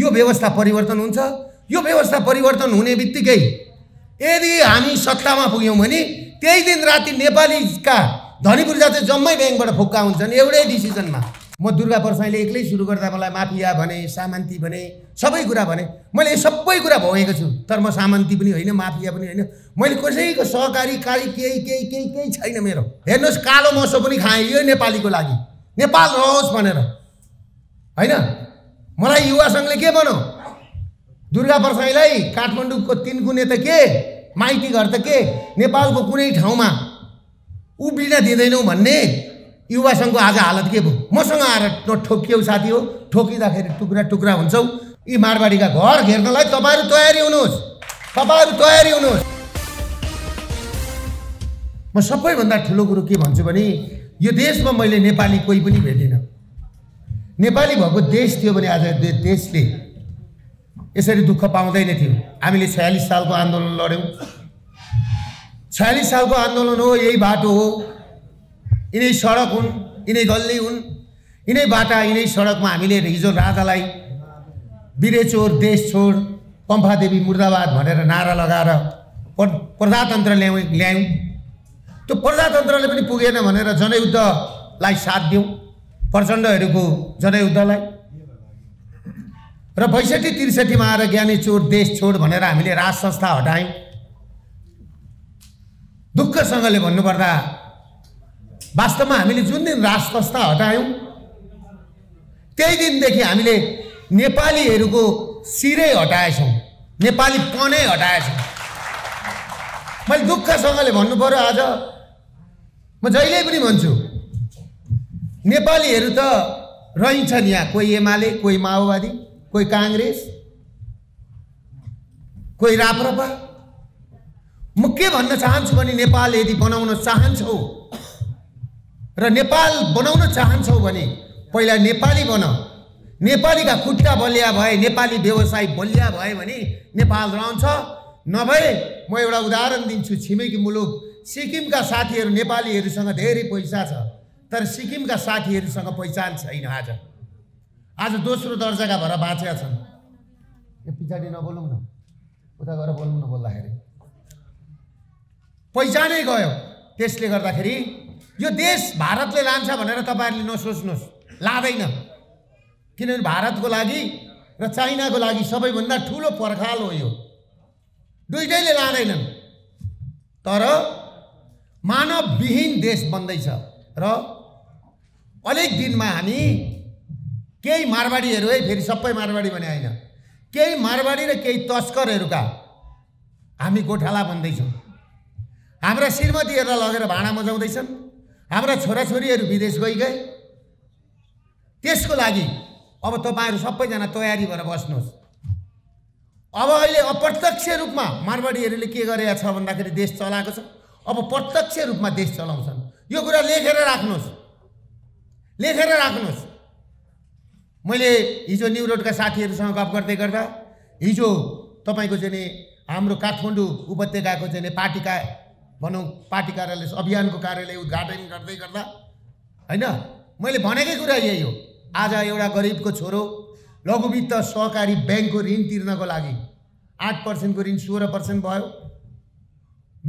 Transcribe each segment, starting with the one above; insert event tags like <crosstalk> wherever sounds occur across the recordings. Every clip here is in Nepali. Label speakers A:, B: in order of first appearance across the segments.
A: यो व्यवस्था परिवर्तन हुन्छ यो व्यवस्था परिवर्तन हुने बित्तिकै यदि हामी सत्तामा पुग्यौँ भने त्यही दिन राति नेपालीका धनी बुर्जा चाहिँ जम्मै ब्याङ्कबाट फुक्का हुन्छन् एउटै डिसिजनमा म दुर्गा परसाईले एक्लै सुरु गर्दा मलाई माफिया भने सामन्ती भने सबै कुरा भने मैले सबै कुरा भोगेको छु तर म सामन्ती पनि होइन माफिया पनि होइन मैले कसैको सहकारी काली केही केही केही केही छैन मेरो हेर्नुहोस् कालो मसो पनि खाएँ यो नेपालीको लागि नेपाल रहोस् भनेर होइन मलाई युवा सङ्घले के बनाऊ दुर्गा प्रसाईलाई काठमाडौँको तिन गुने त के माइती घर त के नेपालको कुनै ठाउँमा उब्रिन दिँदैनौँ भन्ने युवा सङ्घको आज हालत के भयो मसँग आएर ठोकियौ साथी हो ठोकिँदाखेरि टुक्रा टुक्रा हुन्छौ यी मारवाडीका घर घेर्नलाई तपाईँहरू तयारी हुनुहोस् तपाईँहरू तयारी हुनुहोस् म सबैभन्दा ठुलो कुरो के भन्छु भने यो देशमा मैले नेपाली कोही पनि भेटिनँ नेपाली भएको देश थियो भने आज देशले यसरी दुःख पाउँदैन थियो हामीले छयालिस सालको आन्दोलन लड्यौँ छयालिस सालको आन्दोलन हो यही बाटो हो यिनै सडक हुन् यिनै गल्ली हुन् यिनै बाटा यिनै सडकमा हामीले हिजो राजालाई बिरेचोर देश छोड पम्फादेवी मुर्दाबाद भनेर नारा लगाएर प्रजातन्त्र ल्याउँ ल्यायौँ त्यो प्रजातन्त्रले पनि पुगेन भनेर जनयुद्धलाई साथ दिउँ प्रचण्डहरूको जनयुद्धलाई र बैसठी त्रिसठीमा आएर ज्ञानी चोर देश छोड भनेर हामीले राज संस्था हटायौँ दुःखसँगले भन्नुपर्दा वास्तवमा हामीले जुन दिन राज संस्था हटायौँ त्यही दिनदेखि हामीले नेपालीहरूको सिरै हटाएछौँ नेपाली पनै हटाएछौँ मैले दुःखसँगले भन्नु पऱ्यो आज म जहिले पनि भन्छु नेपालीहरू त रहन्छन् यहाँ कोही एमाले कोही माओवादी कोही काङ्ग्रेस कोही राप्रपा म के भन्न चाहन्छु भने नेपाल यदि बनाउन चाहन्छौ र नेपाल बनाउन चाहन्छौ भने पहिला नेपाली बन नेपालीका खुट्टा बलिया भए नेपाली व्यवसाय बलिया भए भने नेपाल रहन्छ नभए म एउटा उदाहरण दिन्छु छिमेकी मुलुक सिक्किमका साथीहरू नेपालीहरूसँग धेरै पैसा छ तर सिक्किमका साथीहरूसँग पहिचान छैन आज आज दोस्रो दर्जाका भएर बाँचेका छन् यो पछाडि नबोलौँ न उता गएर बोलौँ न बोल्दाखेरि पहिचानै गयो त्यसले गर्दाखेरि यो देश भारतले लान्छ भनेर तपाईँहरूले नसोच्नुहोस् लाँदैन किनभने भारतको लागि र चाइनाको लागि सबैभन्दा ठुलो पर्खाल हो यो दुइटैले लाँदैनन् तर मानवविहीन देश बन्दैछ र अलिक दिनमा हामी केही मारवाडीहरू है फेरि सबै मारवाडी भने होइन केही मारवाडी र केही तस्करहरूका हामी गोठाला भन्दैछौँ हाम्रा श्रीमतीहरूलाई लगेर भाँडा मजाउँदैछन् हाम्रा छोराछोरीहरू विदेश गए त्यसको लागि अब तपाईँहरू सबैजना तयारी भएर बस्नुहोस् अब अहिले अप्रत्यक्ष रूपमा मारवाडीहरूले के गरेका छ भन्दाखेरि देश चलाएको छ अब प्रत्यक्ष रूपमा देश चलाउँछन् यो कुरा लेखेर राख्नुहोस् लेखेर राख्नुहोस् मैले हिजो न्यु रोडका साथीहरूसँग गफ गर्दै गर्दा हिजो तपाईँको चाहिँ नि हाम्रो काठमाडौँ उपत्यकाको चाहिँ नि पार्टीका भनौँ पार्टी कार्यालय अभियानको कार्यालय उद्घाटन गर्दै गर्दा होइन मैले भनेकै कुरा यही हो आज एउटा गरिबको छोरो लघुवित्त सहकारी ब्याङ्कको ऋण तिर्नको लागि आठ पर्सेन्टको ऋण सोह्र पर्सेन्ट भयो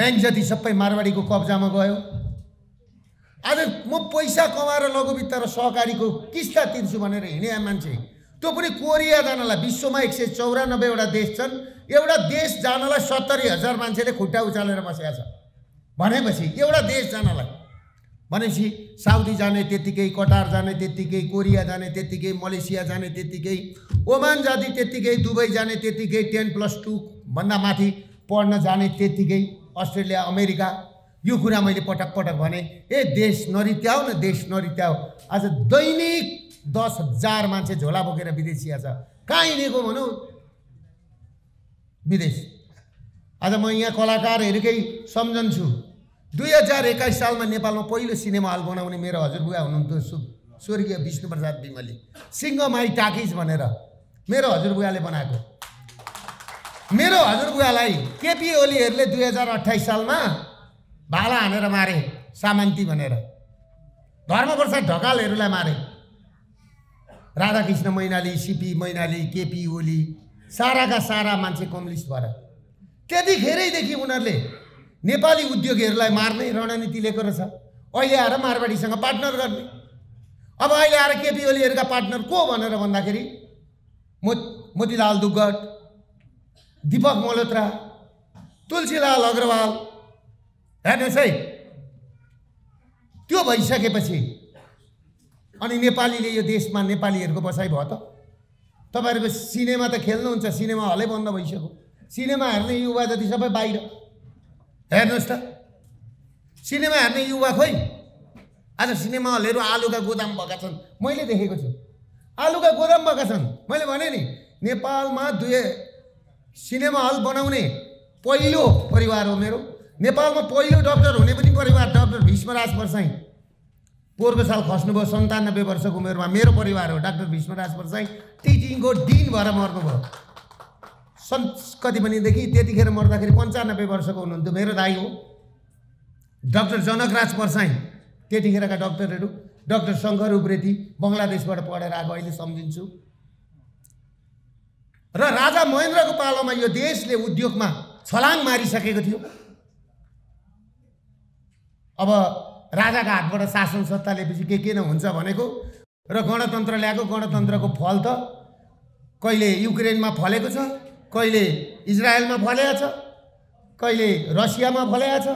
A: ब्याङ्क जति सबै मारवाडीको कब्जामा गयो आज म पैसा कमाएर लघुवित्त र सहकारीको किस्ता तिर्छु भनेर हिँडे मान्छे त्यो पनि कोरिया जानलाई विश्वमा एक सय चौरानब्बेवटा देश छन् एउटा देश जानलाई सत्तरी हजार मान्छेले खुट्टा उचालेर बसेका छ भनेपछि एउटा देश जानलाई भनेपछि साउदी जाने त्यत्तिकै कटार जाने त्यत्तिकै कोरिया जाने त्यत्तिकै मलेसिया जाने त्यत्तिकै ओमान जाने त्यत्तिकै दुबई जाने त्यत्तिकै टेन प्लस टूभन्दा माथि पढ्न जाने त्यत्तिकै अस्ट्रेलिया अमेरिका यो कुरा मैले पटक पटक भने ए देश नरित्याऊ न देश नरित्याऊ आज दैनिक दस हजार मान्छे झोला बोकेर विदेशी आछ कहाँ हिँडेको भनौँ विदेश आज म यहाँ कलाकारहरूकै सम्झन्छु दुई हजार एक्काइस सालमा नेपालमा पहिलो सिनेमा हल बनाउने मेरो हजुरबुवा हुनुहुन्थ्यो सु स्वर्गीय विष्णुप्रसाद सिङ्ग माई टाकिज भनेर मेरो हजुरबुवाले बनाएको मेरो हजुरबुवालाई केपी ओलीहरूले दुई हजार अठाइस सालमा भाला हानेर मारे सामन्ती भनेर धर्मवर्ष ढकालहरूलाई मारे राधाकृष्ण मैनाली सिपी मैनाली केपी ओली साराका सारा मान्छे कम्युनिस्ट भएर त्यतिखेरैदेखि उनीहरूले नेपाली उद्योगीहरूलाई मार्ने रणनीति लिएको रहेछ अहिले आएर मारवाडीसँग पार्टनर गर्ने अब अहिले आएर केपी ओलीहरूका पार्टनर को भनेर भन्दाखेरि मो मोतीलाल दुग्गट दिपक मल्होत्रा तुलसीलाल अग्रवाल हेर्नुहोस् है त्यो भइसकेपछि अनि नेपालीले यो देशमा नेपालीहरूको बसाइ भयो त तपाईँहरूको सिनेमा त खेल्नुहुन्छ सिनेमा हलै बन्द भइसक्यो सिनेमा हेर्ने युवा जति सबै बाहिर हेर्नुहोस् त सिनेमा हेर्ने युवा खोइ आज सिनेमा हलहरू आलुका गोदाम भएका छन् मैले देखेको छु आलुका गोदाम भएका छन् मैले भने नि नेपालमा दुई सिनेमा हल बनाउने पहिलो परिवार हो मेरो नेपालमा पहिलो डक्टर हुने पनि परिवार डक्टर भीष्मराज परसाई पोहोरको साल खस्नुभयो सन्तानब्बे वर्षको उमेरमा मेरो परिवार हो डाक्टर भीष्मराज परसाई टिचिङको डिन भएर मर्नुभयो सन् कति भनेदेखि त्यतिखेर मर्दाखेरि पन्चानब्बे वर्षको हुनुहुन्थ्यो मेरो दाई हो डाक्टर जनकराज परसाई त्यतिखेरका डक्टरहरू डक्टर शङ्कर उप्रेती बङ्गलादेशबाट पढेर आएको अहिले सम्झिन्छु र राजा महेन्द्रको पालोमा यो देशले उद्योगमा छलाङ मारिसकेको थियो अब राजाका हातबाट शासन सत्ता लिएपछि के के हुन्छ भनेको र गणतन्त्र ल्याएको गणतन्त्रको फल त कहिले युक्रेनमा फलेको छ कहिले इजरायलमा फलेको छ कहिले रसियामा फलेको छ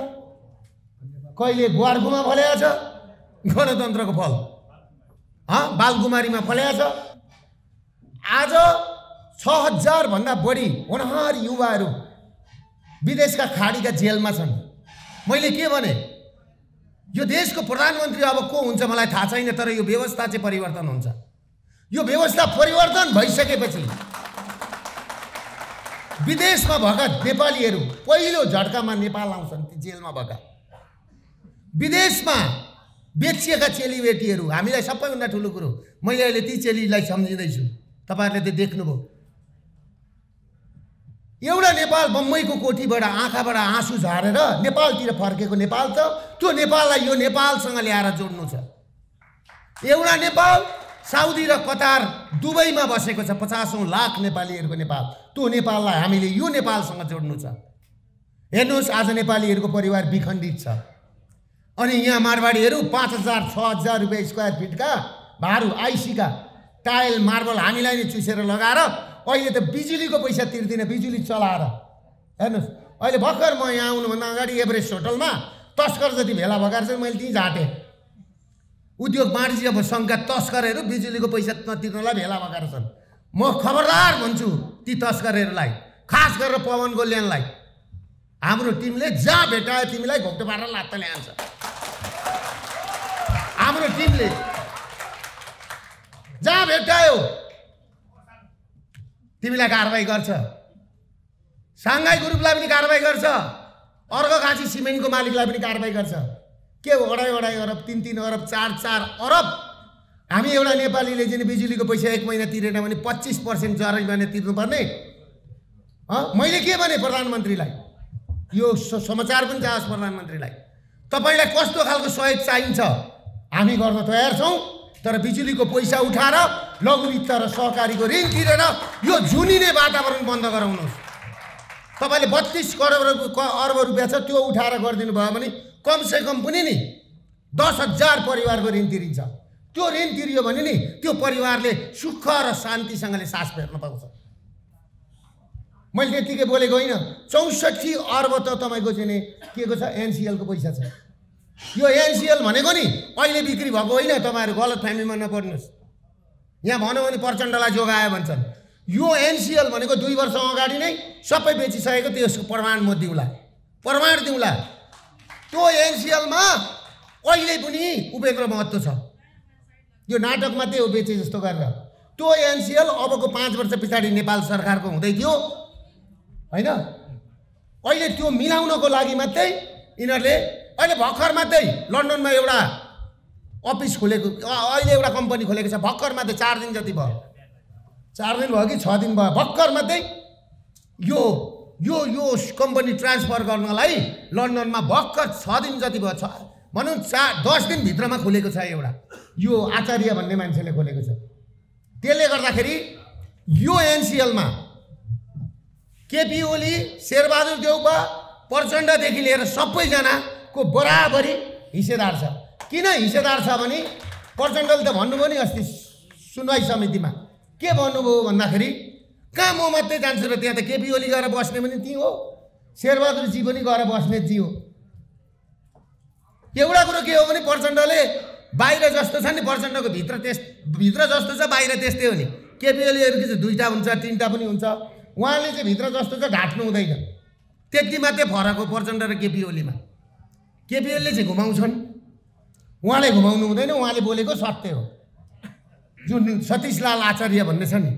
A: कहिले ग्वार्गुमा फलेको छ गणतन्त्रको फल हँ बालकुमारीमा फलेको छ आज छ हजारभन्दा बढी हुनहार युवाहरू विदेशका खाडीका जेलमा छन् मैले के भने यो देशको प्रधानमन्त्री अब को हुन्छ मलाई थाहा छैन तर यो व्यवस्था चाहिँ परिवर्तन हुन्छ यो व्यवस्था परिवर्तन भइसकेपछि विदेशमा भएका नेपालीहरू पहिलो झट्कामा नेपाल आउँछन् ती जेलमा भएका विदेशमा बेचिएका चेलीबेटीहरू हामीलाई सबैभन्दा ठुलो कुरो मैले अहिले ती चेलीलाई सम्झिँदैछु तपाईँहरूले त्यो देख्नुभयो एउटा नेपाल बम्बईको कोठीबाट आँखाबाट आँसु झारेर नेपालतिर फर्केको नेपाल छ त्यो नेपाललाई यो नेपालसँग ल्याएर जोड्नु छ एउटा नेपाल साउदी र कतार दुबईमा बसेको छ पचासौँ लाख नेपालीहरूको नेपाल त्यो नेपाललाई हामीले यो नेपालसँग जोड्नु छ हेर्नुहोस् आज नेपालीहरूको परिवार विखण्डित छ अनि यहाँ मारवाडीहरू पाँच हजार छ हजार रुपियाँ स्क्वायर फिटका भारू आइसीका टाइल मार्बल हामीलाई नै चुसेर लगाएर अहिले त बिजुलीको पैसा तिर्दिनँ बिजुली चलाएर हेर्नुहोस् अहिले भर्खर म यहाँ आउनुभन्दा अगाडि एभरेस्ट होटलमा तस्कर जति भेला भगाएर चाहिँ मैले त्यहीँ झाँटेँ उद्योग वाणिज्य सङ्घका तस्करहरू बिजुलीको पैसा नतिर्नलाई भेला भएका छन् म खबरदार भन्छु ती तस्करहरूलाई खास गरेर पवन गोल्यानलाई हाम्रो टिमले जहाँ भेटायो तिमीलाई घोप्टो पारेर लात्त ल्यान्छ हाम्रो टिमले जहाँ भेटायो तिमीलाई कारवाही गर्छ साङ्घाई ग्रुपलाई पनि कारवाही गर्छ अर्को खाँची सिमेन्टको मालिकलाई पनि कारवाही गर्छ के हो अढाई अढाई अरब तिन तिन अरब चार चार अरब हामी एउटा नेपालीले चाहिँ बिजुलीको पैसा एक महिना तिरेन भने पच्चिस पर्सेन्ट महिना तिर्नुपर्ने मैले के भने प्रधानमन्त्रीलाई यो समाचार पनि जाओस् प्रधानमन्त्रीलाई तपाईँलाई कस्तो खालको सहयोग चाहिन्छ हामी गर्न तयार छौँ तर बिजुलीको पैसा उठाएर लघुवित्त र सहकारीको ऋण तिरेर यो झुनिने वातावरण बन्द गराउनुहोस् तपाईँले बत्तिस करोड अर्ब रुपियाँ छ त्यो उठाएर गरिदिनु भयो भने कमसेकम पनि नि दस हजार परिवारको ऋण तिरिन्छ त्यो ऋण तिरियो भने नि त्यो परिवारले सुख र शान्तिसँगले सास फेर्न पाउँछ मैले त्यतिकै बोलेको होइन चौसठी अर्ब त तपाईँको चाहिँ नि के को छ एनसिएलको पैसा छ यो एनसिएल भनेको नि अहिले बिक्री भएको होइन तपाईँहरू गलत फ्यामिलीमा नपर्नुहोस् यहाँ भनौँ भने प्रचण्डलाई जोगायो भन्छन् यो एनसिएल भनेको दुई वर्ष अगाडि नै सबै बेचिसकेको त्यसको प्रमाण म दिउँला प्रमाण दिउँला त्यो एनसिएलमा अहिले पनि उपेन्द्र महत्त्व छ यो नाटकमा त्यही बेचे जस्तो गरेर त्यो एनसिएल अबको पाँच वर्ष पछाडि नेपाल सरकारको हुँदै थियो होइन अहिले त्यो मिलाउनको लागि मात्रै यिनीहरूले अहिले भर्खर मात्रै लन्डनमा एउटा अफिस खोलेको अहिले एउटा कम्पनी खोलेको छ भर्खर मात्रै चार दिन जति भयो चार दिन भयो कि छ दिन भयो भर्खर मात्रै यो यो यो कम्पनी ट्रान्सफर गर्नलाई लन्डनमा भर्खर छ दिन जति भयो छ भनौँ चार दस दिनभित्रमा खोलेको छ एउटा यो आचार्य भन्ने मान्छेले खोलेको छ त्यसले गर्दाखेरि यो एनसिएलमा केपी ओली शेरबहादुर देउबा प्रचण्डदेखि लिएर सबैजना को बराबरी हिस्सेदार छ किन हिस्सेदार छ भने प्रचण्डले त भन्नुभयो नि अस्ति सुनवाई समितिमा के भन्नुभयो भन्दाखेरि कहाँ म मात्रै जान्छु र त्यहाँ त केपी ओली गएर बस्ने पनि त्यहीँ हो शेरबहादुरजी पनि गएर बस्ने ती हो एउटा कुरो के हो भने प्रचण्डले बाहिर जस्तो छ नि प्रचण्डको भित्र त्यस भित्र जस्तो छ बाहिर त्यस्तै हो नि केपी केपिएलहरूको चाहिँ दुईवटा हुन्छ तिनवटा पनि हुन्छ उहाँले चाहिँ भित्र जस्तो छ ढाट्नु हुँदैन त्यति मात्रै फरक हो प्रचण्ड र केपी ओलीमा केपिएलले चाहिँ घुमाउँछन् उहाँले घुमाउनु हुँदैन उहाँले बोलेको सत्य हो जुन सतीशलाल आचार्य भन्ने छ नि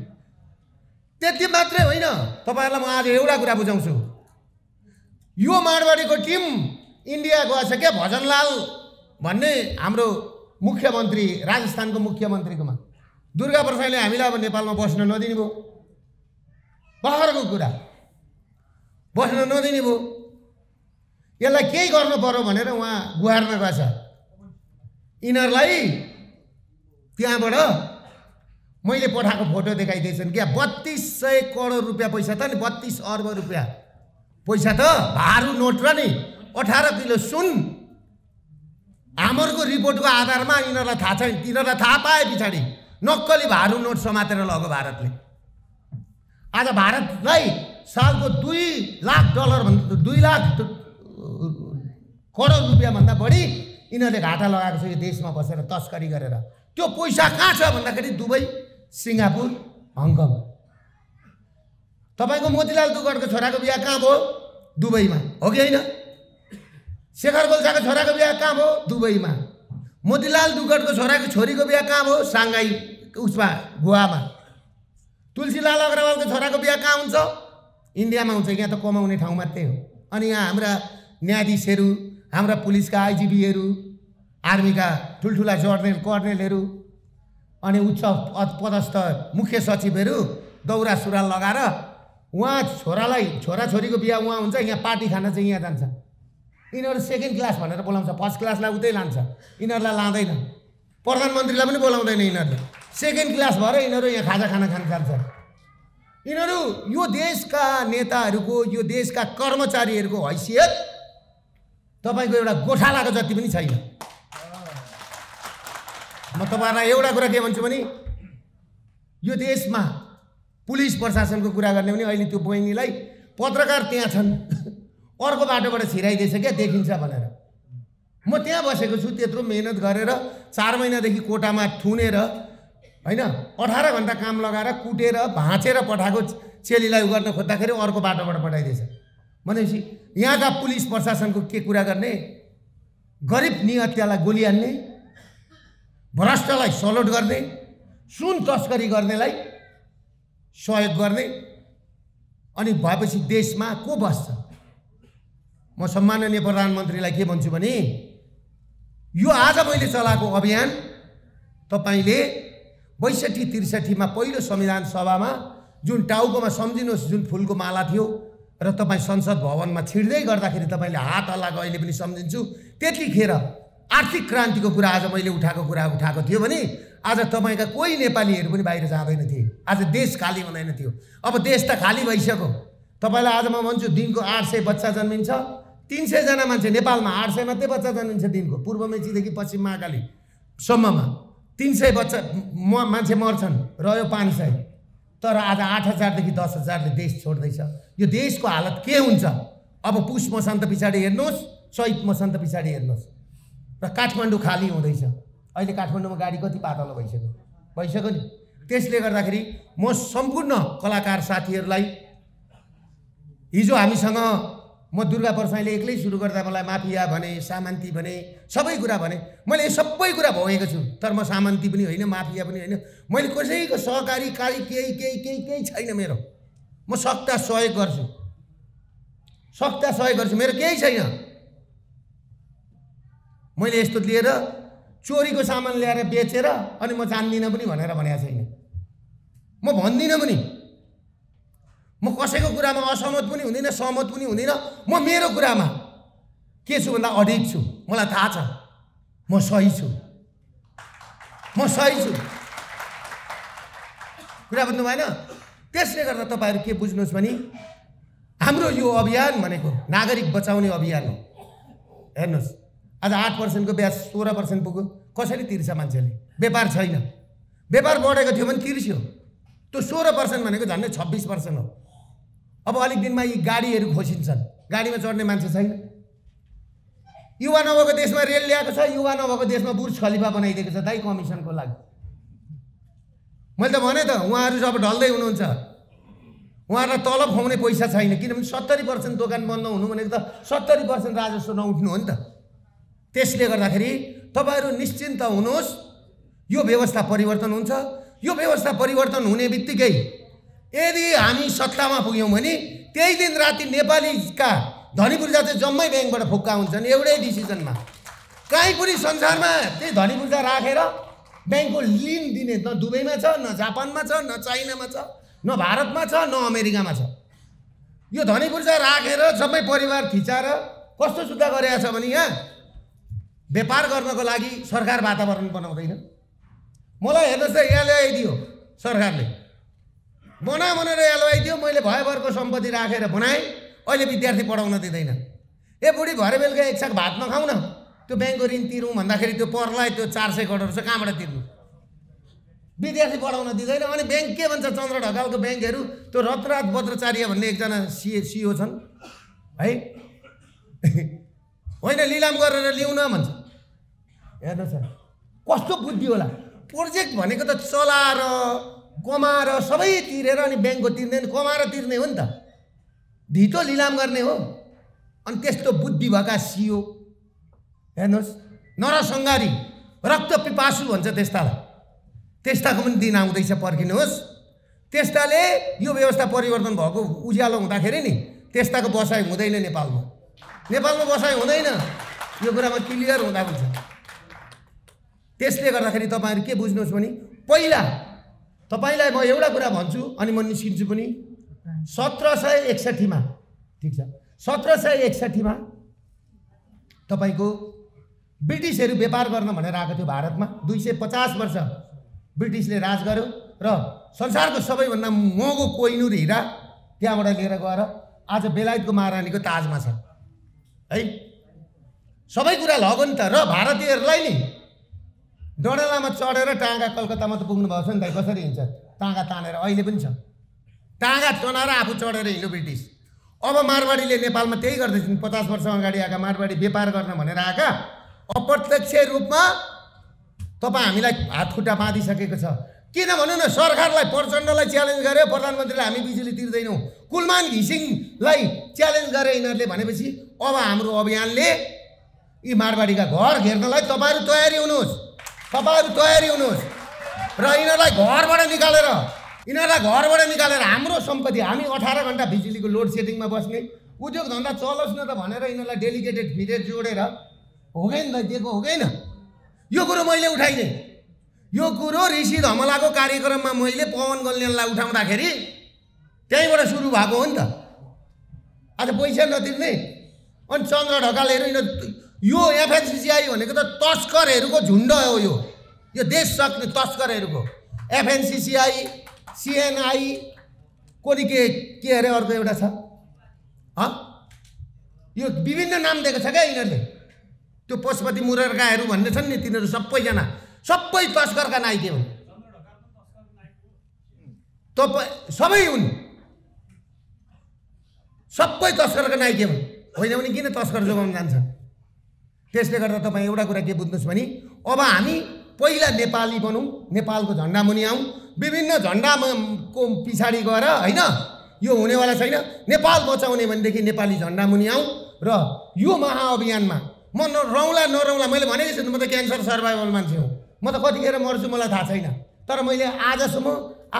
A: त्यति मात्रै होइन तपाईँहरूलाई म आज एउटा कुरा बुझाउँछु यो माडवाडीको टिम इन्डिया गएछ क्या भजनलाल भन्ने हाम्रो मुख्यमन्त्री राजस्थानको मुख्यमन्त्रीकोमा दुर्गा प्रसाईले हामीलाई अब नेपालमा बस्न नदिने भयो भर्खरको कुरा बस्न नदिने भयो यसलाई केही गर्नु पर्यो भनेर उहाँ गुहार्न गएछ यिनीहरूलाई त्यहाँबाट मैले पठाएको फोटो देखाइदिएछन् क्या बत्तिस सय करोड रुपियाँ पैसा त नि बत्तिस अर्ब रुपियाँ पैसा त भारु नोट र नि अठार किलो सुन हाम्रोको रिपोर्टको आधारमा यिनीहरूलाई थाहा छैन यिनीहरूलाई थाहा पाए पछाडि नक्कली भारु नोट समातेर लग्यो भारतले आज भारतलाई सालको दुई लाख डलर भन्दा दुई लाख करोड रुपियाँभन्दा बढी यिनीहरूले घाटा लगाएको छ यो देशमा बसेर तस्करी गरेर त्यो पैसा कहाँ छ भन्दाखेरि दुबई सिङ्गापुर हङकङ तपाईँको मोतीलाल दुगडको छोराको बिहा कहाँ भयो दुबईमा हो कि होइन शेखर गोल्साको छोराको बिहा कहाँ भयो दुबईमा मोतीलाल दुगडको छोराको छोरीको बिहा कहाँ भयो साङ्घाई उसमा गोवामा तुलसीलाल अग्रवालको छोराको बिहा कहाँ हुन्छ इन्डियामा हुन्छ यहाँ त कमाउने ठाउँ मात्रै हो अनि यहाँ हाम्रा न्यायाधीशहरू हाम्रा पुलिसका आइजिबीहरू आर्मीका ठुल्ठुला जर्नेल कर्नेलहरू अनि उच्च पदस्थ मुख्य सचिवहरू दौरा सुरुवाल लगाएर उहाँ छोरालाई छोराछोरीको बिहा उहाँ हुन्छ यहाँ पार्टी खान चाहिँ यहाँ जान्छ यिनीहरू सेकेन्ड क्लास भनेर बोलाउँछ फर्स्ट क्लासलाई उतै लान्छ यिनीहरूलाई लाँदैन प्रधानमन्त्रीलाई पनि बोलाउँदैन यिनीहरूले सेकेन्ड क्लास भएर यिनीहरू यहाँ खाजा खाना खान जान्छ यिनीहरू यो देशका नेताहरूको यो देशका कर्मचारीहरूको हैसियत तपाईँको एउटा गोठालाको जति पनि छैन म तपाईँहरूलाई एउटा कुरा के भन्छु भने यो देशमा पुलिस प्रशासनको कुरा गर्ने भने अहिले त्यो बहिनीलाई पत्रकार त्यहाँ छन् अर्को बाटोबाट छिराइदिएछ क्या देखिन्छ भनेर म त्यहाँ बसेको छु त्यत्रो मेहनत गरेर चार महिनादेखि कोटामा थुनेर होइन अठार घन्टा काम लगाएर कुटेर भाँचेर पठाएको चेलीलाई उ गर्न खोज्दाखेरि अर्को बाटोबाट पठाइदिएछ भनेपछि यहाँका पुलिस प्रशासनको के कुरा गर्ने गरिब निहत्यालाई गोली हान्ने भ्रष्टलाई सलोट गर्ने सुन तस्करी गर्नेलाई सहयोग गर्ने अनि भएपछि देशमा को बस्छ म सम्माननीय प्रधानमन्त्रीलाई के भन्छु भने यो आज मैले चलाएको अभियान तपाईँले बैसठी त्रिसठीमा पहिलो संविधान सभामा जुन टाउकोमा सम्झिनुहोस् जुन फुलको माला थियो र तपाईँ संसद भवनमा छिर्दै गर्दाखेरि तपाईँले हात हल्लाएको अहिले पनि सम्झिन्छु त्यतिखेर आर्थिक क्रान्तिको कुरा आज मैले उठाएको कुरा उठाएको थियो भने आज तपाईँका कोही नेपालीहरू पनि बाहिर जाँदैन थिए आज देश खाली हुँदैन थियो अब देश त खाली भइसक्यो तपाईँलाई आज म भन्छु दिनको आठ सय बच्चा जन्मिन्छ तिन सयजना मान्छे नेपालमा आठ सय मात्रै बच्चा जन्मिन्छ दिनको पूर्व मेचीदेखि पश्चिम महाकालीसम्ममा तिन सय बच्चा म मान्छे मर्छन् रह्यो पाँच सय तर आज आठ हजारदेखि दस हजारले देश छोड्दैछ यो देशको हालत के हुन्छ अब पुष मसन्त पछाडि हेर्नुहोस् चैत मसन्त पछाडि हेर्नुहोस् र काठमाडौँ खाली हुँदैछ अहिले काठमाडौँमा गाडी कति पातलो भइसक्यो भइसक्यो नि त्यसले गर्दाखेरि म सम्पूर्ण कलाकार साथीहरूलाई हिजो हामीसँग म दुर्गा परसाईले एक्लै सुरु गर्दा मलाई माफिया भने सामन्ती भने सबै कुरा भने मैले सबै कुरा भोगेको छु तर म सामन्ती पनि होइन माफिया पनि होइन मैले कसैको सहकारी कार्य केही केही केही केही छैन मेरो म सक्ता सहयोग गर्छु सक्ता सहयोग गर्छु मेरो केही छैन मैले यस्तो लिएर चोरीको सामान ल्याएर बेचेर अनि म जान्दिनँ पनि भनेर भनेको छैन म भन्दिनँ पनि म कसैको कुरामा असहमत पनि हुँदिनँ सहमत पनि हुँदिनँ म मेरो कुरामा के छु भन्दा अडिट छु मलाई थाहा छ म सही छु म सही छु कुरा बुझ्नु भएन त्यसले गर्दा तपाईँहरू के बुझ्नुहोस् भने हाम्रो यो अभियान भनेको नागरिक बचाउने अभियान हो हेर्नुहोस् आज आठ पर्सेन्टको ब्याज सोह्र पर्सेन्ट पुग्यो कसरी तिर्छ मान्छेले व्यापार छैन व्यापार बढेको थियो भने तिर्स्यो त्यो सोह्र पर्सेन्ट भनेको झन्डै छब्बिस पर्सेन्ट हो अब अलिक दिनमा यी गाडीहरू खोसिन्छन् गाडीमा चढ्ने मान्छे छैन युवा नभएको देशमा रेल ल्याएको छ युवा नभएको देशमा बुर्ज खलिफा बनाइदिएको छ दाइ कमिसनको लागि मैले त भने त उहाँहरू सब ढल्दै हुनुहुन्छ उहाँहरूलाई तलब खुवाउने पैसा छैन किनभने सत्तरी पर्सेन्ट दोकान बन्द हुनु भनेको त सत्तरी पर्सेन्ट राजस्व नउठ्नु हो नि त त्यसले गर्दाखेरि तपाईँहरू निश्चिन्त हुनुहोस् यो व्यवस्था परिवर्तन हुन्छ यो व्यवस्था परिवर्तन हुने बित्तिकै यदि हामी सत्तामा पुग्यौँ भने त्यही दिन राति नेपालीका धनी पूर्जा चाहिँ जम्मै ब्याङ्कबाट फुक्का हुन्छन् एउटै डिसिजनमा काहीँ पनि संसारमा त्यही धनी पूर्जा राखेर ब्याङ्कको लिन दिने न दुबईमा छ न जापानमा छ न चाइनामा छ न भारतमा छ न अमेरिकामा छ यो धनी पूर्जा राखेर सबै परिवार थिचाएर कस्तो सुद्धा गरेका छ भने यहाँ व्यापार गर्नको लागि सरकार वातावरण बनाउँदैन मलाई हेर्नुहोस् त यहाँ ल्याइदियो सरकारले बना भनेर एलवाई दियो मैले भयभरको सम्पत्ति राखेर बनाएँ अहिले विद्यार्थी पढाउन दिँदैन ए बुढी भरे बेलुका एक साग भात नखाउन त्यो ब्याङ्कको ऋण तिरौँ भन्दाखेरि त्यो परलाई त्यो चार सय करोड छ कहाँबाट तिर्नु विद्यार्थी पढाउन दिँदैन अनि ब्याङ्क के भन्छ चन्द्र ढकालको ब्याङ्कहरू त्यो रतराज बद्रचार्य भन्ने एकजना सिए सिओ छन् है <laughs> होइन लिलाम गरेर ल्याउन भन्छ हेर्नुहोस् कस्तो बुद्धि होला प्रोजेक्ट भनेको त चलाएर कमाएर सबै तिरेर अनि ब्याङ्कको तिर्दैन कमाएर तिर्ने हो नि त धितो लिलाम गर्ने हो अनि त्यस्तो बुद्धि भएका सियो हेर्नुहोस् नरसङ्गारी रक्त पिपासु भन्छ त्यस्तालाई त्यस्ताको पनि दिन आउँदैछ पर्खिनुहोस् त्यस्ताले यो व्यवस्था परिवर्तन भएको उज्यालो हुँदाखेरि नि त्यस्ताको बसाइ हुँदैन नेपालमा नेपालमा बसाइ हुँदैन यो कुरामा क्लियर हुँदा हुन्छ त्यसले गर्दाखेरि तपाईँहरू के बुझ्नुहोस् भने पहिला तपाईँलाई म एउटा कुरा भन्छु अनि म निस्किन्छु पनि सत्र सय एकसठीमा ठिक छ सत्र सय एकसठीमा तपाईँको ब्रिटिसहरू व्यापार गर्न भनेर आएको थियो भारतमा दुई सय पचास वर्ष ब्रिटिसले राज गर्यो र संसारको सबैभन्दा महँगो कोइनुर हिरा त्यहाँबाट लिएर गएर आज बेलायतको महारानीको ताजमा छ है सबै कुरा लगो नि त र भारतीयहरूलाई नि डडेलामा चढेर टाँगा कलकत्तामा त पुग्नुभएको छ नि त कसरी हिँड्छ टाँगा तानेर अहिले पनि छ टाँगा तनाएर आफू चढेर हिँड्यो ब्रिटिस अब मारवाडीले नेपालमा त्यही गर्दैछन् पचास वर्ष अगाडि आएका मारवाडी व्यापार गर्न भनेर आएका अप्रत्यक्ष रूपमा तपाईँ हामीलाई हात खुट्टा बाँधिसकेको छ किन भनौँ न सरकारलाई प्रचण्डलाई च्यालेन्ज गर्यो प्रधानमन्त्रीले हामी बिजुली तिर्दैनौँ कुलमान घिसिङलाई च्यालेन्ज गरे यिनीहरूले भनेपछि अब हाम्रो अभियानले यी मारवाडीका घर घेर्नलाई तपाईँहरू तयारी हुनुहोस् तपाईँहरू तयारी हुनुहोस् र यिनीहरूलाई घरबाट निकालेर यिनीहरूलाई घरबाट निकालेर हाम्रो सम्पत्ति हामी अठार घन्टा बिजुलीको लोड सेडिङमा बस्ने उद्योग धन्दा चलोस् न त भनेर यिनीहरूलाई डेलिकेटेड फिरेट जोडेर हो कि नि त दिएको हो कि यो कुरो मैले उठाइदिएँ यो कुरो ऋषि धमलाको कार्यक्रममा मैले पवन कल्याणलाई उठाउँदाखेरि त्यहीँबाट सुरु भएको हो नि त आज पैसा नतिर्ने अनि चन्द्र ढकालहरू यिनीहरू यो एफएनसिसिआई भनेको त तस्करहरूको झुन्ड हो यो यो देश सक्ने तस्करहरूको एफएनसिसिआई सिएनआई कोनि के के अरे अर्को एउटा छ यो विभिन्न नाम दिएको छ क्या यिनीहरूले त्यो पशुपति मुरकाहरू भन्ने छन् नि तिनीहरू सबैजना सबै तस्करका नाइके हुन् तपाईँ सबै हुन् सबै तस्करका नाइके हुन् होइन भने किन तस्कर जोगाउन जान्छन् त्यसले गर्दा तपाईँ एउटा कुरा के बुझ्नुहोस् भने अब हामी पहिला नेपाली बनौँ नेपालको झन्डा मुनि आउँ विभिन्न को पछाडि गएर होइन यो हुनेवाला छैन नेपाल बचाउने भनेदेखि नेपाली झन्डा मुनि आउँ र यो महाअभियानमा म न रौँला नरौँला मैले भनेकै छु म त क्यान्सर सर्भाइभल मान्छे हो म त कतिखेर मर्छु मलाई थाहा छैन तर मैले आजसम्म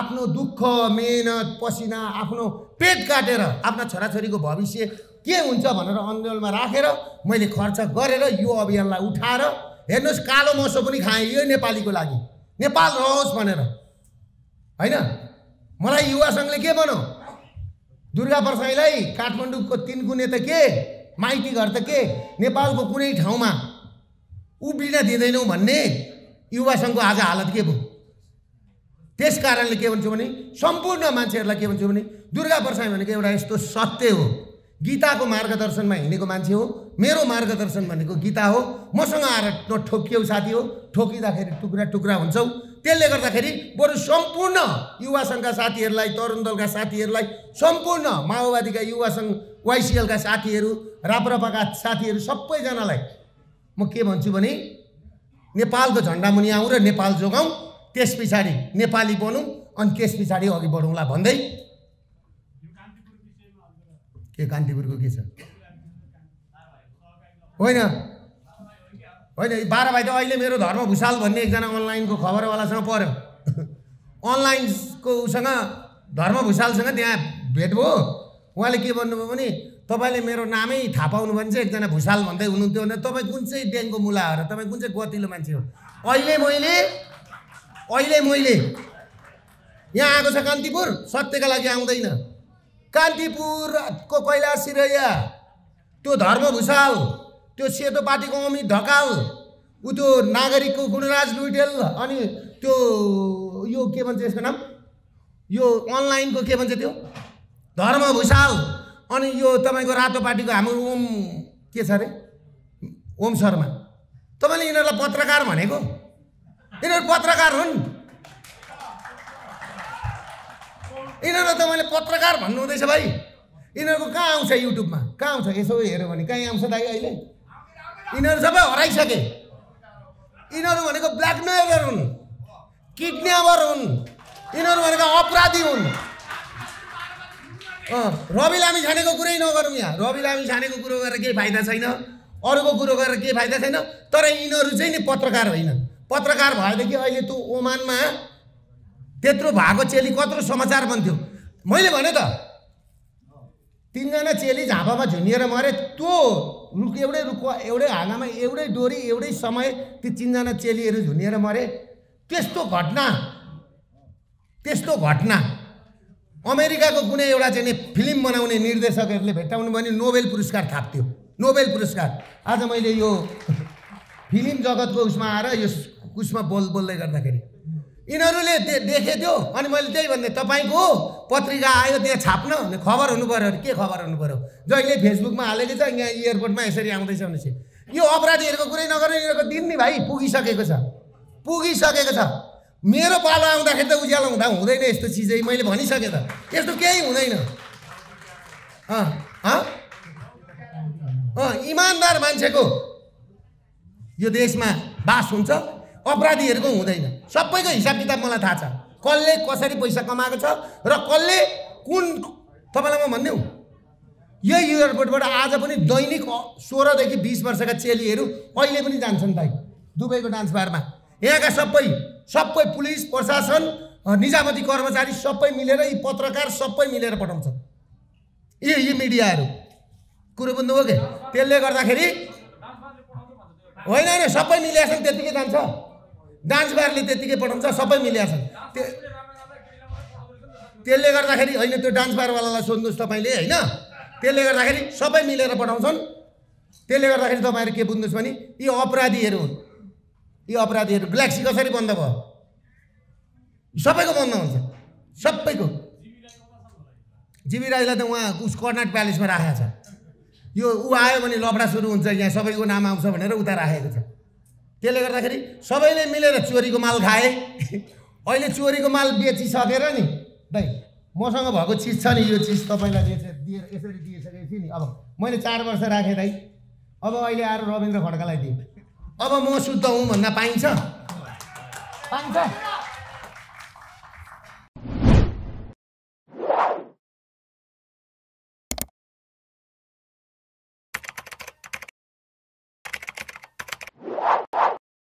A: आफ्नो दुःख मेहनत पसिना आफ्नो पेट काटेर आफ्ना छोराछोरीको भविष्य के हुन्छ भनेर अन्जलमा राखेर मैले खर्च गरेर यो अभियानलाई उठाएर हेर्नुहोस् कालो मसो पनि खाएँ यो नेपालीको लागि नेपाल रहोस् भनेर होइन मलाई युवा सङ्घले के भनौँ दुर्गा परसाईलाई काठमाडौँको तिन कुने त के माइती घर त के नेपालको कुनै ठाउँमा उब्रिन दिँदैनौँ भन्ने युवा सङ्घको आज हालत के भयो त्यस कारणले के भन्छु भने सम्पूर्ण मान्छेहरूलाई के भन्छु भने दुर्गा परसाई भनेको एउटा यस्तो सत्य हो गीताको मार्गदर्शनमा हिँडेको मान्छे हो मेरो मार्गदर्शन भनेको गीता हो मसँग आएर ठोकियो साथी हो ठोकिँदाखेरि टुक्रा टुक्रा हुन्छौ त्यसले गर्दाखेरि बरु सम्पूर्ण युवा सङ्घका साथीहरूलाई तरुण दलका साथीहरूलाई सम्पूर्ण माओवादीका युवा सङ्घ वाइसिएलका साथीहरू राप्रपाका साथीहरू सबैजनालाई म के भन्छु भने नेपालको झन्डा मुनि आउँ र नेपाल जोगाउँ त्यस पछाडि नेपाली बनौँ अनि त्यस पछाडि अघि बढौँला भन्दै के कान्तिपुरको के छ होइन होइन बाह्र भाइ त अहिले मेरो धर्म भुसाल भन्ने एकजना अनलाइनको खबरवालासँग पऱ्यो अनलाइनको उसँग धर्म भुसालसँग त्यहाँ भेट भयो उहाँले के भन्नुभयो भने तपाईँले मेरो नामै थाहा पाउनु भने चाहिँ एकजना भुसाल भन्दै हुनुहुन्थ्यो भने तपाईँ कुन चाहिँ ड्याङको मुला हो र तपाईँ कुन चाहिँ गतिलो मान्छे हो अहिले मैले अहिले मैले यहाँ आएको छ कान्तिपुर सत्यका लागि आउँदैन कान्तिपुरको कैलाश सिरैया त्यो धर्म भुसाल त्यो सेतो पार्टीको अमित ढकाल ऊ त्यो नागरिकको गुणराज लुइटेल अनि त्यो यो के भन्छ यसको नाम यो अनलाइनको के भन्छ त्यो धर्म भुसाल अनि यो तपाईँको रातो पार्टीको हाम्रो ओम के छ अरे ओम शर्मा तपाईँले यिनीहरूलाई पत्रकार भनेको यिनीहरू पत्रकार हुन् यिनीहरू त मैले पत्रकार भन्नु हुँदैछ भाइ यिनीहरूको कहाँ आउँछ युट्युबमा कहाँ आउँछ यसो हेऱ्यो भने कहीँ आउँछ दाइ अहिले यिनीहरू सबै हराइसके यिनीहरू भनेको ब्ल्याकमेलर हुन् किडन्यापर हुन् यिनीहरू भनेको अपराधी हुन् रवि लामी छानेको कुरै नगरौँ यहाँ रवि लामी छानेको कुरो गरेर केही फाइदा छैन अरूको कुरो गरेर केही फाइदा छैन तर यिनीहरू चाहिँ नि पत्रकार होइन पत्रकार भएदेखि अहिले त ओमानमा त्यत्रो भएको चेली कत्रो समाचार बन्थ्यो मैले भने त तिनजना चेली झापामा झुन्डिएर मरे त्यो रुख एउटै रुख एउटै हाँगामा एउटै डोरी एउटै समय ती तिनजना चेलीहरू झुन्डिएर मरे त्यस्तो घटना त्यस्तो घटना अमेरिकाको कुनै एउटा चाहिँ फिल्म बनाउने निर्देशकहरूले भेट्टाउनु भने नोबेल पुरस्कार थाप्थ्यो नोबेल पुरस्कार आज मैले यो <laughs> फिल्म जगतको उसमा आएर यो उसमा बोल बोल्दै गर्दाखेरि यिनीहरूले दे देखेको थियो अनि मैले त्यही भन्दै तपाईँको पत्रिका आयो त्यहाँ छाप्न भने खबर हुनु पऱ्यो अरे के खबर हुनु पऱ्यो जहिले फेसबुकमा हालेको छ यहाँ एयरपोर्टमा यसरी आउँदैछ भनेपछि यो अपराधीहरूको कुरै नगर्ने यिनीहरूको दिन नि भाइ पुगिसकेको छ पुगिसकेको छ मेरो पालो आउँदाखेरि त उज्यालो हुँदा हुँदैन यस्तो चिजै मैले भनिसकेँ त यस्तो केही हुँदैन इमान्दार मान्छेको यो देशमा बास हुन्छ अपराधीहरूको हुँदैन सबैको हिसाब किताब मलाई थाहा छ कसले कसरी पैसा कमाएको छ र कसले कुन तपाईँलाई म भनिदिउँ यही एयरपोर्टबाट आज पनि दैनिक सोह्रदेखि बिस वर्षका चेलीहरू अहिले पनि जान्छन् भाइ दुबईको डान्स बारमा यहाँका सबै सबै पुलिस प्रशासन निजामती कर्मचारी सबै मिलेर यी पत्रकार सबै मिलेर पठाउँछन् यी यी मिडियाहरू कुरो बुझ्नुभयो कि त्यसले गर्दाखेरि होइन होइन सबै मिलेर त्यतिकै जान्छ डान्सबारले त्यतिकै पठाउँछ सबै मिलेको छन् त्यसले गर्दाखेरि होइन त्यो डान्स बारवालालाई सोध्नुहोस् तपाईँले होइन त्यसले गर्दाखेरि सबै मिलेर पठाउँछन् त्यसले गर्दाखेरि तपाईँहरू के बुझ्नुहोस् भने यी अपराधीहरू हुन् यी अपराधीहरू ग्ल्याक्सी कसरी बन्द भयो सबैको बन्द हुन्छ सबैको जिबी राईलाई त उहाँ उस कर्नाट प्यालेसमा राखेको छ यो ऊ आयो भने लफडा सुरु हुन्छ यहाँ सबैको नाम आउँछ भनेर उता राखेको छ त्यसले गर्दाखेरि सबैले मिलेर चोरीको माल खाए अहिले चोरीको माल बेचिसकेर नि दाइ मसँग भएको चिज छ नि यो चिज तपाईँलाई बेचेर दिएर यसरी दिइसकेपछि नि अब मैले चार वर्ष राखेँ दाइ अब अहिले आएर रविन्द्र खड्कालाई दिएँ अब म शुद्ध हुँ भन्न पाइन्छ पाइन्छ